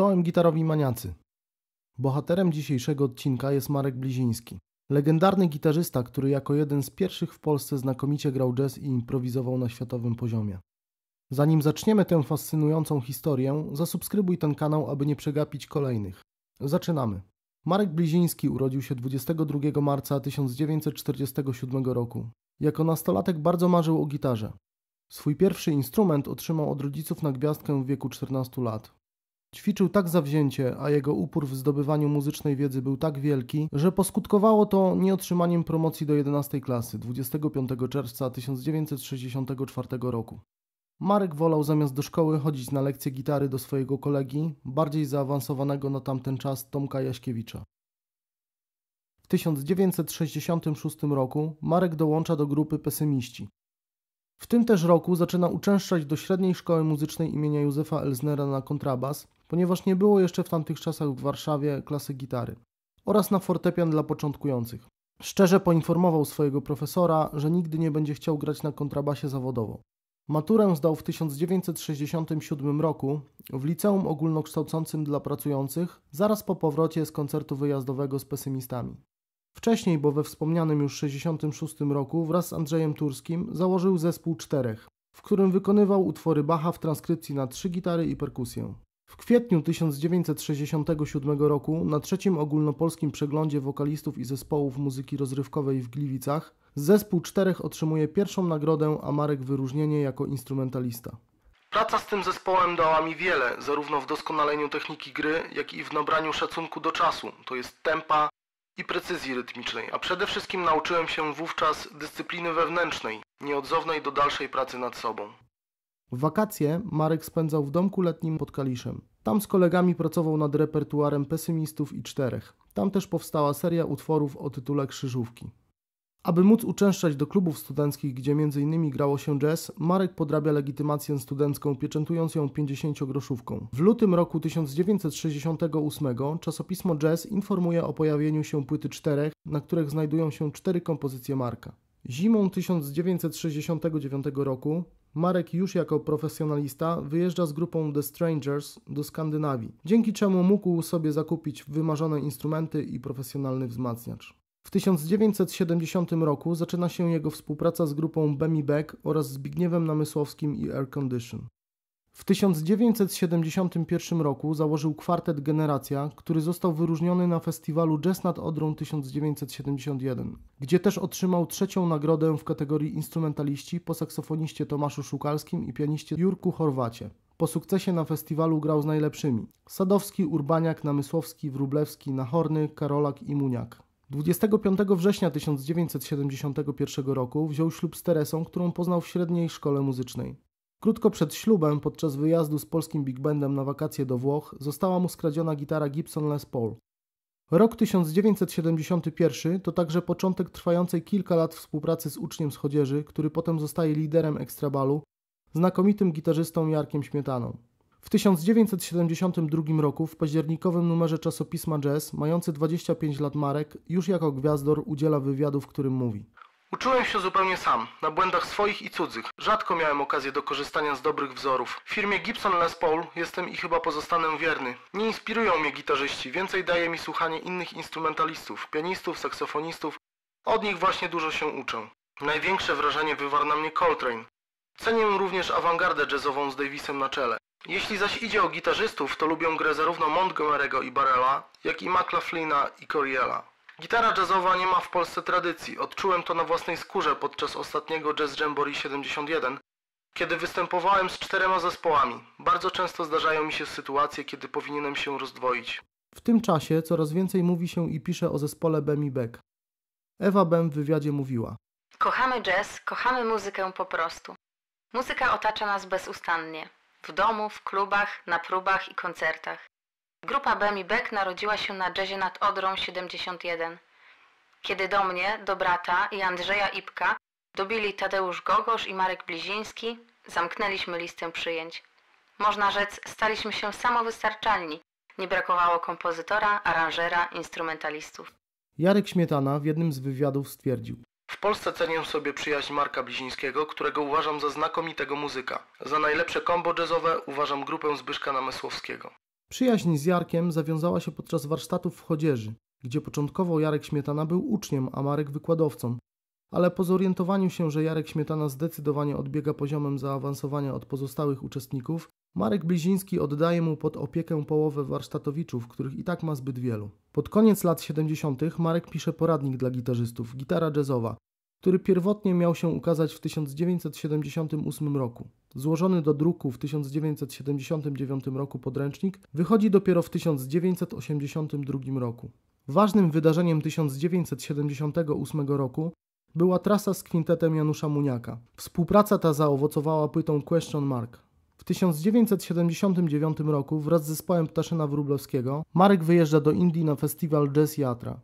Czołem gitarowi maniacy. Bohaterem dzisiejszego odcinka jest Marek Bliziński. Legendarny gitarzysta, który jako jeden z pierwszych w Polsce znakomicie grał jazz i improwizował na światowym poziomie. Zanim zaczniemy tę fascynującą historię, zasubskrybuj ten kanał, aby nie przegapić kolejnych. Zaczynamy. Marek Bliziński urodził się 22 marca 1947 roku. Jako nastolatek bardzo marzył o gitarze. Swój pierwszy instrument otrzymał od rodziców na gwiazdkę w wieku 14 lat. Ćwiczył tak zawzięcie, a jego upór w zdobywaniu muzycznej wiedzy był tak wielki, że poskutkowało to nieotrzymaniem promocji do 11 klasy 25 czerwca 1964 roku. Marek wolał zamiast do szkoły chodzić na lekcje gitary do swojego kolegi, bardziej zaawansowanego na tamten czas Tomka Jaśkiewicza. W 1966 roku Marek dołącza do grupy Pesymiści, w tym też roku zaczyna uczęszczać do średniej szkoły muzycznej imienia Józefa Elznera na kontrabas, ponieważ nie było jeszcze w tamtych czasach w Warszawie klasy gitary, oraz na fortepian dla początkujących. Szczerze poinformował swojego profesora, że nigdy nie będzie chciał grać na kontrabasie zawodowo. Maturę zdał w 1967 roku w liceum ogólnokształcącym dla pracujących, zaraz po powrocie z koncertu wyjazdowego z pesymistami. Wcześniej, bo we wspomnianym już 66 roku wraz z Andrzejem Turskim założył zespół czterech, w którym wykonywał utwory Bacha w transkrypcji na trzy gitary i perkusję. W kwietniu 1967 roku na trzecim ogólnopolskim przeglądzie wokalistów i zespołów muzyki rozrywkowej w Gliwicach zespół czterech otrzymuje pierwszą nagrodę, a Marek wyróżnienie jako instrumentalista. Praca z tym zespołem dała mi wiele, zarówno w doskonaleniu techniki gry, jak i w nabraniu szacunku do czasu, to jest tempa, i precyzji rytmicznej, a przede wszystkim nauczyłem się wówczas dyscypliny wewnętrznej, nieodzownej do dalszej pracy nad sobą. W wakacje Marek spędzał w domku letnim pod Kaliszem. Tam z kolegami pracował nad repertuarem pesymistów i czterech. Tam też powstała seria utworów o tytule Krzyżówki. Aby móc uczęszczać do klubów studenckich, gdzie m.in. grało się jazz, Marek podrabia legitymację studencką, pieczętując ją 50-groszówką. W lutym roku 1968 czasopismo Jazz informuje o pojawieniu się płyty czterech, na których znajdują się cztery kompozycje Marka. Zimą 1969 roku Marek już jako profesjonalista wyjeżdża z grupą The Strangers do Skandynawii, dzięki czemu mógł sobie zakupić wymarzone instrumenty i profesjonalny wzmacniacz. W 1970 roku zaczyna się jego współpraca z grupą Bemi Beck oraz Zbigniewem Namysłowskim i Air Condition. W 1971 roku założył kwartet Generacja, który został wyróżniony na festiwalu Jazz nad Odrą 1971, gdzie też otrzymał trzecią nagrodę w kategorii instrumentaliści po saksofoniście Tomaszu Szukalskim i pianiście Jurku Chorwacie. Po sukcesie na festiwalu grał z najlepszymi Sadowski, Urbaniak, Namysłowski, Wrublewski, Nahorny, Karolak i Muniak. 25 września 1971 roku wziął ślub z Teresą, którą poznał w średniej szkole muzycznej. Krótko przed ślubem, podczas wyjazdu z polskim Big Bandem na wakacje do Włoch, została mu skradziona gitara Gibson Les Paul. Rok 1971 to także początek trwającej kilka lat współpracy z uczniem z Chodzieży, który potem zostaje liderem Ekstrabalu, znakomitym gitarzystą Jarkiem Śmietaną. W 1972 roku w październikowym numerze czasopisma Jazz, mający 25 lat Marek, już jako gwiazdor udziela wywiadu, w którym mówi Uczyłem się zupełnie sam, na błędach swoich i cudzych. Rzadko miałem okazję do korzystania z dobrych wzorów. W firmie Gibson Les Paul jestem i chyba pozostanę wierny. Nie inspirują mnie gitarzyści, więcej daje mi słuchanie innych instrumentalistów, pianistów, saksofonistów. Od nich właśnie dużo się uczę. Największe wrażenie wywarł na mnie Coltrane. Cenię również awangardę jazzową z Davisem na czele. Jeśli zaś idzie o gitarzystów, to lubią grę zarówno Montgomery'ego i Barrella, jak i McLaughlina i Coriela. Gitara jazzowa nie ma w Polsce tradycji. Odczułem to na własnej skórze podczas ostatniego Jazz Jamboree 71, kiedy występowałem z czterema zespołami. Bardzo często zdarzają mi się sytuacje, kiedy powinienem się rozdwoić. W tym czasie coraz więcej mówi się i pisze o zespole Bem i Beck. Ewa Bem w wywiadzie mówiła: Kochamy jazz, kochamy muzykę po prostu. Muzyka otacza nas bezustannie w domu, w klubach, na próbach i koncertach. Grupa Bemi Beck narodziła się na jazzie nad Odrą 71. Kiedy do mnie, do brata i Andrzeja Ipka dobili Tadeusz Gogosz i Marek Bliziński, zamknęliśmy listę przyjęć. Można rzec, staliśmy się samowystarczalni. Nie brakowało kompozytora, aranżera, instrumentalistów. Jarek Śmietana w jednym z wywiadów stwierdził: Polsce cenię sobie przyjaźń Marka Blizińskiego, którego uważam za znakomitego muzyka. Za najlepsze kombo jazzowe uważam grupę Zbyszka Namysłowskiego. Przyjaźń z Jarkiem zawiązała się podczas warsztatów w Chodzieży, gdzie początkowo Jarek Śmietana był uczniem, a Marek wykładowcą. Ale po zorientowaniu się, że Jarek Śmietana zdecydowanie odbiega poziomem zaawansowania od pozostałych uczestników, Marek Bliziński oddaje mu pod opiekę połowę warsztatowiczów, których i tak ma zbyt wielu. Pod koniec lat 70. Marek pisze poradnik dla gitarzystów, gitara jazzowa, który pierwotnie miał się ukazać w 1978 roku. Złożony do druku w 1979 roku podręcznik wychodzi dopiero w 1982 roku. Ważnym wydarzeniem 1978 roku była trasa z kwintetem Janusza Muniaka. Współpraca ta zaowocowała płytą Question Mark. W 1979 roku wraz z zespołem Ptaszyna Wróblewskiego Marek wyjeżdża do Indii na festiwal Jazz Yatra.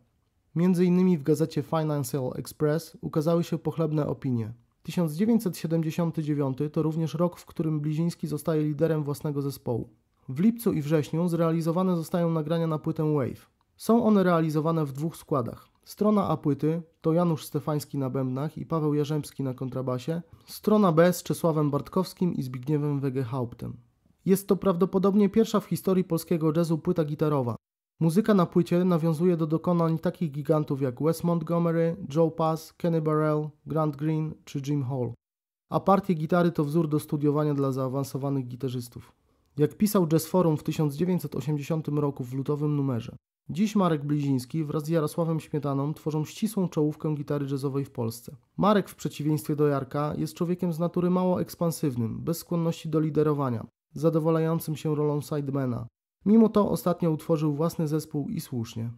Między innymi w gazecie Financial Express ukazały się pochlebne opinie. 1979 to również rok, w którym Bliziński zostaje liderem własnego zespołu. W lipcu i wrześniu zrealizowane zostają nagrania na płytę Wave. Są one realizowane w dwóch składach. Strona A płyty to Janusz Stefański na bębnach i Paweł Jarzębski na kontrabasie, strona B z Czesławem Bartkowskim i Zbigniewem Wegehauptem. Jest to prawdopodobnie pierwsza w historii polskiego jazzu płyta gitarowa. Muzyka na płycie nawiązuje do dokonań takich gigantów jak Wes Montgomery, Joe Pass, Kenny Burrell, Grant Green czy Jim Hall. A partie gitary to wzór do studiowania dla zaawansowanych gitarzystów. Jak pisał Jazz Forum w 1980 roku w lutowym numerze. Dziś Marek Bliziński wraz z Jarosławem Śmietaną tworzą ścisłą czołówkę gitary jazzowej w Polsce. Marek w przeciwieństwie do Jarka jest człowiekiem z natury mało ekspansywnym, bez skłonności do liderowania, zadowalającym się rolą sidemana, Mimo to ostatnio utworzył własny zespół i słusznie.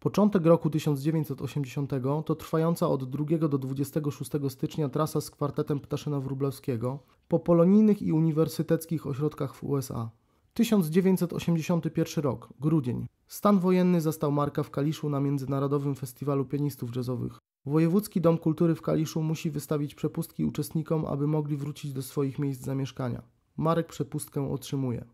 Początek roku 1980 to trwająca od 2 do 26 stycznia trasa z kwartetem Ptaszyna Wrublewskiego po polonijnych i uniwersyteckich ośrodkach w USA. 1981 rok, grudzień. Stan wojenny zastał Marka w Kaliszu na Międzynarodowym Festiwalu Pianistów Jazzowych. Wojewódzki Dom Kultury w Kaliszu musi wystawić przepustki uczestnikom, aby mogli wrócić do swoich miejsc zamieszkania. Marek przepustkę otrzymuje.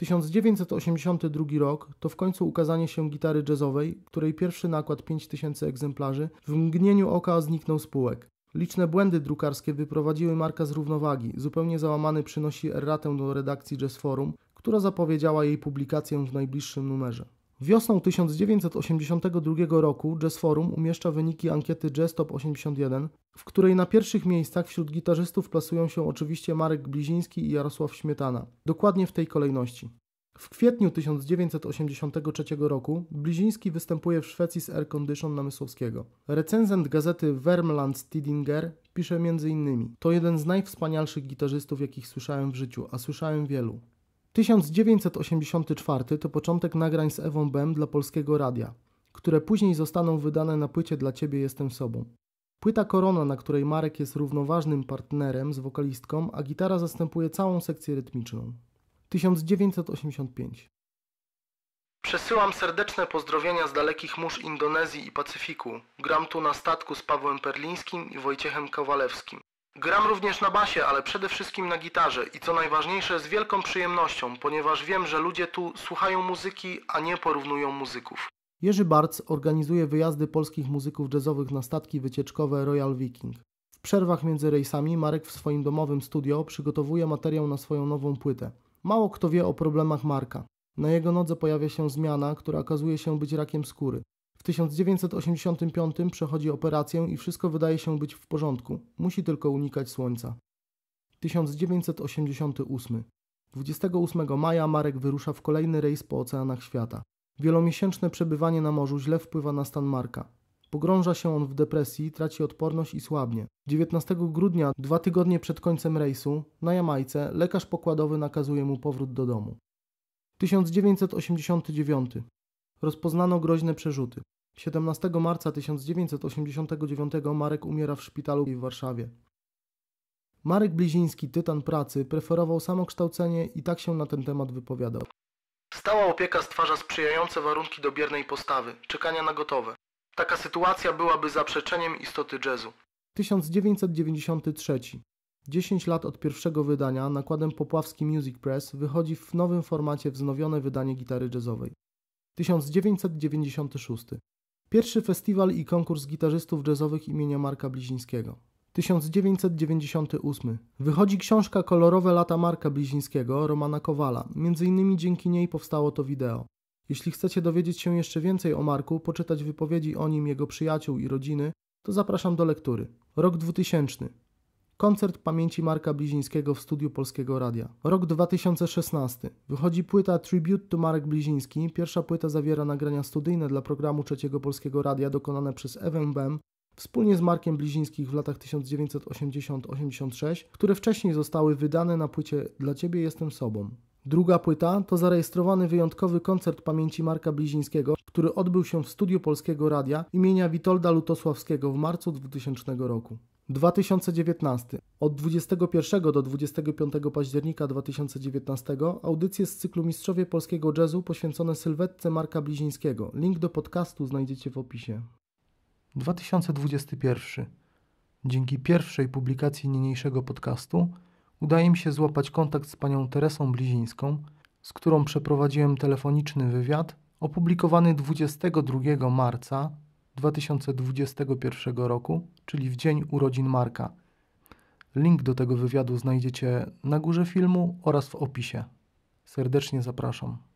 1982 rok to w końcu ukazanie się gitary jazzowej, której pierwszy nakład 5000 egzemplarzy w mgnieniu oka zniknął z półek. Liczne błędy drukarskie wyprowadziły Marka z równowagi. Zupełnie załamany przynosi erratę do redakcji Jazz Forum, która zapowiedziała jej publikację w najbliższym numerze. Wiosną 1982 roku Jazz Forum umieszcza wyniki ankiety Jazz Top 81, w której na pierwszych miejscach wśród gitarzystów plasują się oczywiście Marek Bliziński i Jarosław Śmietana, dokładnie w tej kolejności. W kwietniu 1983 roku Bliziński występuje w Szwecji z Air Condition Namysłowskiego. Recenzent gazety Vermland Stidinger pisze m.in. To jeden z najwspanialszych gitarzystów, jakich słyszałem w życiu, a słyszałem wielu. 1984 to początek nagrań z Ewą Bem dla Polskiego Radia, które później zostaną wydane na płycie Dla Ciebie Jestem Sobą. Płyta Korona, na której Marek jest równoważnym partnerem z wokalistką, a gitara zastępuje całą sekcję rytmiczną. 1985 Przesyłam serdeczne pozdrowienia z dalekich mórz Indonezji i Pacyfiku. Gram tu na statku z Pawłem Perlińskim i Wojciechem Kowalewskim. Gram również na basie, ale przede wszystkim na gitarze i co najważniejsze z wielką przyjemnością, ponieważ wiem, że ludzie tu słuchają muzyki, a nie porównują muzyków. Jerzy Barc organizuje wyjazdy polskich muzyków jazzowych na statki wycieczkowe Royal Viking. W przerwach między rejsami Marek w swoim domowym studio przygotowuje materiał na swoją nową płytę. Mało kto wie o problemach Marka. Na jego nodze pojawia się zmiana, która okazuje się być rakiem skóry. W 1985 przechodzi operację i wszystko wydaje się być w porządku. Musi tylko unikać słońca. 1988. 28 maja Marek wyrusza w kolejny rejs po oceanach świata. Wielomiesięczne przebywanie na morzu źle wpływa na stan Marka. Pogrąża się on w depresji, traci odporność i słabnie. 19 grudnia, dwa tygodnie przed końcem rejsu, na Jamajce lekarz pokładowy nakazuje mu powrót do domu. 1989 rozpoznano groźne przerzuty. 17 marca 1989 Marek umiera w szpitalu w Warszawie. Marek Bliziński, tytan pracy, preferował samokształcenie i tak się na ten temat wypowiadał. Stała opieka stwarza sprzyjające warunki do biernej postawy, czekania na gotowe. Taka sytuacja byłaby zaprzeczeniem istoty jazzu. 1993. 10 lat od pierwszego wydania nakładem Popławski Music Press wychodzi w nowym formacie wznowione wydanie gitary jazzowej. 1996. Pierwszy festiwal i konkurs gitarzystów jazzowych imienia Marka Blizińskiego. 1998. Wychodzi książka Kolorowe lata Marka Blizińskiego, Romana Kowala. Między innymi dzięki niej powstało to wideo. Jeśli chcecie dowiedzieć się jeszcze więcej o Marku, poczytać wypowiedzi o nim jego przyjaciół i rodziny, to zapraszam do lektury. Rok 2000. Koncert pamięci Marka Blizińskiego w studiu Polskiego Radia. Rok 2016. Wychodzi płyta Tribute to Marek Bliziński. Pierwsza płyta zawiera nagrania studyjne dla programu Trzeciego Polskiego Radia dokonane przez Ewę Bem wspólnie z Markiem Blizińskich w latach 1980-86, które wcześniej zostały wydane na płycie Dla Ciebie jestem sobą. Druga płyta to zarejestrowany wyjątkowy koncert pamięci Marka Blizińskiego, który odbył się w studiu Polskiego Radia imienia Witolda Lutosławskiego w marcu 2000 roku. 2019. Od 21 do 25 października 2019 audycje z cyklu Mistrzowie Polskiego Jazzu poświęcone sylwetce Marka Blizińskiego. Link do podcastu znajdziecie w opisie. 2021. Dzięki pierwszej publikacji niniejszego podcastu udaje mi się złapać kontakt z panią Teresą Blizińską, z którą przeprowadziłem telefoniczny wywiad opublikowany 22 marca 2021 roku, czyli w dzień urodzin Marka. Link do tego wywiadu znajdziecie na górze filmu oraz w opisie. Serdecznie zapraszam.